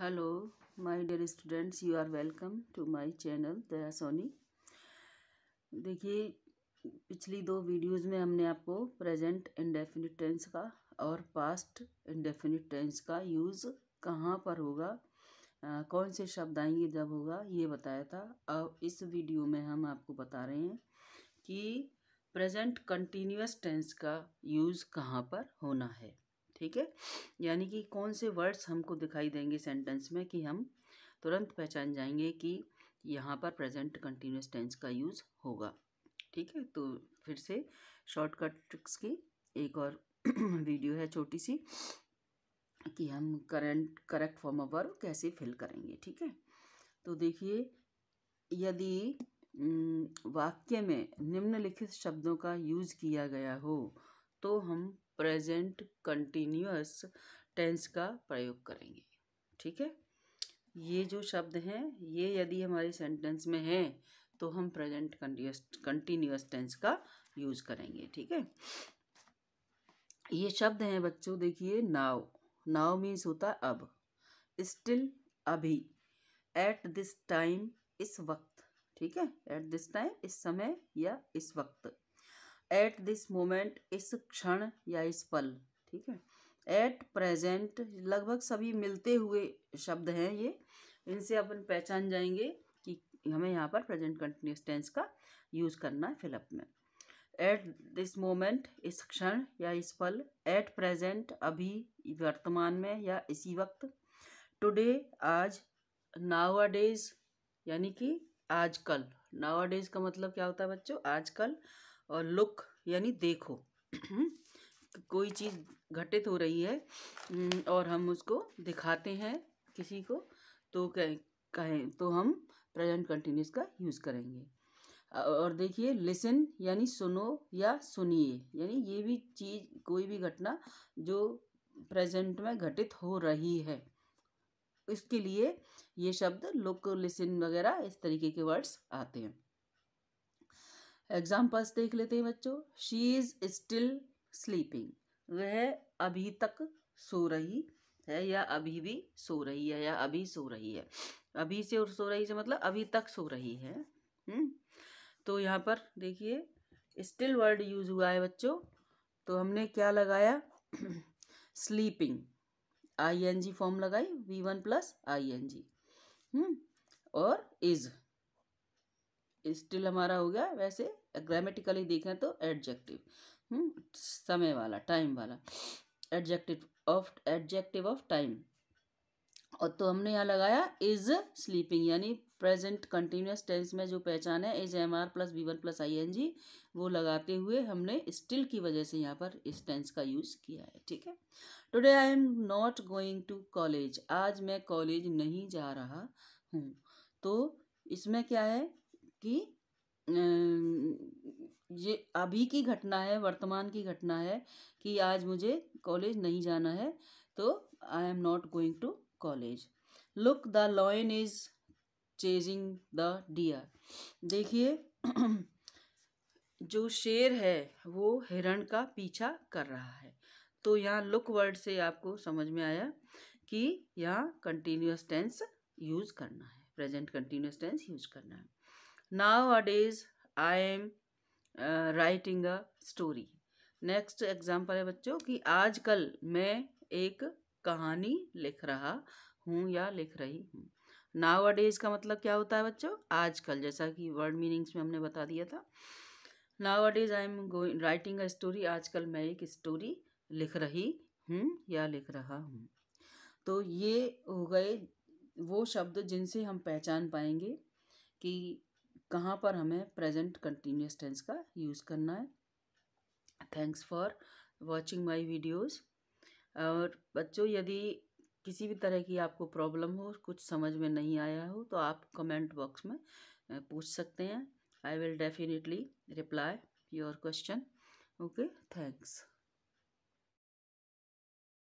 Hello my dear students you are welcome to my channel Daya Soni देखिए पिछली दो videos में हमने आपको प्रेजेंट इंडेफिनिट टेंस का और पास्ट इंडेफिनिट टेंस का यूज़ कहाँ पर होगा आ, कौन से शब्द आएंगे जब होगा ये बताया था अब इस वीडियो में हम आपको बता रहे हैं कि प्रेजेंट कंटिन्यूस टेंस का यूज़ कहाँ पर होना है ठीक है यानी कि कौन से वर्ड्स हमको दिखाई देंगे सेंटेंस में कि हम तुरंत पहचान जाएंगे कि यहाँ पर प्रेजेंट कंटिन्यूस टेंस का यूज़ होगा ठीक है तो फिर से शॉर्टकट ट्रिक्स की एक और वीडियो है छोटी सी कि हम current correct form of verb कैसे फिल करेंगे ठीक है तो देखिए यदि वाक्य में निम्नलिखित शब्दों का यूज़ किया गया हो तो हम प्रेजेंट कंटिन्यूस टेंस का प्रयोग करेंगे ठीक है ये जो शब्द हैं ये यदि हमारे सेंटेंस में हैं तो हम प्रेजेंट कंटिन्यूस कंटिन्यूस टेंस का यूज़ करेंगे ठीक है ये शब्द हैं बच्चों देखिए नाव नाव मीन्स होता है अब स्टिल अभी एट दिस टाइम इस वक्त ठीक है एट दिस टाइम इस समय या इस वक्त एट दिस मोमेंट इस क्षण या इस पल ठीक है एट प्रेजेंट लगभग सभी मिलते हुए शब्द हैं ये इनसे अपन पहचान जाएंगे कि हमें यहाँ पर प्रेजेंट कंटिन्यूस टेंस का यूज़ करना है फिलअप में एट दिस मोमेंट इस क्षण या इस पल एट प्रेजेंट अभी वर्तमान में या इसी वक्त टुडे आज नावा डेज यानी कि आजकल नावा डेज का मतलब क्या होता है बच्चों आजकल और लुक यानी देखो कोई चीज़ घटित हो रही है और हम उसको दिखाते हैं किसी को तो कह कहें तो हम प्रेजेंट कंटिन्यूस का यूज़ करेंगे और देखिए लिसन यानी सुनो या सुनिए यानी ये भी चीज़ कोई भी घटना जो प्रेजेंट में घटित हो रही है इसके लिए ये शब्द लुक लिसन वगैरह इस तरीके के वर्ड्स आते हैं एग्जाम्पल्स देख लेते हैं बच्चों शी इज़ स्टिल स्लीपिंग वह अभी तक सो रही है या अभी भी सो रही है या अभी सो रही है अभी से और सो रही से मतलब अभी तक सो रही है हम्म। तो यहाँ पर देखिए स्टिल वर्ड यूज़ हुआ है बच्चों तो हमने क्या लगाया sleeping I N G form लगाई V one plus I N G और इज़ स्टिल हमारा हो गया वैसे ग्रामेटिकली देखें तो एडजेक्टिव हम्म, समय वाला टाइम वाला adjective of adjective of time और तो हमने यहाँ लगाया इज स्लीपिंग यानी प्रेजेंट कंटिन्यूस टेंस में जो पहचान है is am are plus V one plus I N G वो लगाते हुए हमने स्टिल की वजह से यहाँ पर इस टेंस का यूज़ किया है ठीक है today I am not going to college आज मैं कॉलेज नहीं जा रहा हूँ तो इसमें क्या है कि ये अभी की घटना है वर्तमान की घटना है कि आज मुझे कॉलेज नहीं जाना है तो I am not going to college look the lion is chasing the deer देखिए जो शेर है वो हिरण का पीछा कर रहा है तो यहाँ लुक वर्ड से आपको समझ में आया कि यहाँ कंटिन्यूस टेंस यूज़ करना है प्रेजेंट कंटिन्यूस टेंस यूज करना है nowadays is I am writing a story next example है बच्चों कि कल मैं एक कहानी लिख रहा हूँ या लिख रही हूँ नाव अडेज का मतलब क्या होता है बच्चों आजकल जैसा कि वर्ड मीनिंग्स में हमने बता दिया था nowadays I am going writing a story आज कल मैं एक स्टोरी लिख रही हूँ या लिख रहा हूँ तो ये हो गए वो शब्द जिनसे हम पहचान पाएंगे कि कहाँ पर हमें प्रेजेंट कंटिन्यूस टेंस का यूज़ करना है thanks for watching my videos और बच्चों यदि किसी भी तरह की आपको प्रॉब्लम हो कुछ समझ में नहीं आया हो तो आप कमेंट बॉक्स में पूछ सकते हैं I will definitely reply your question okay thanks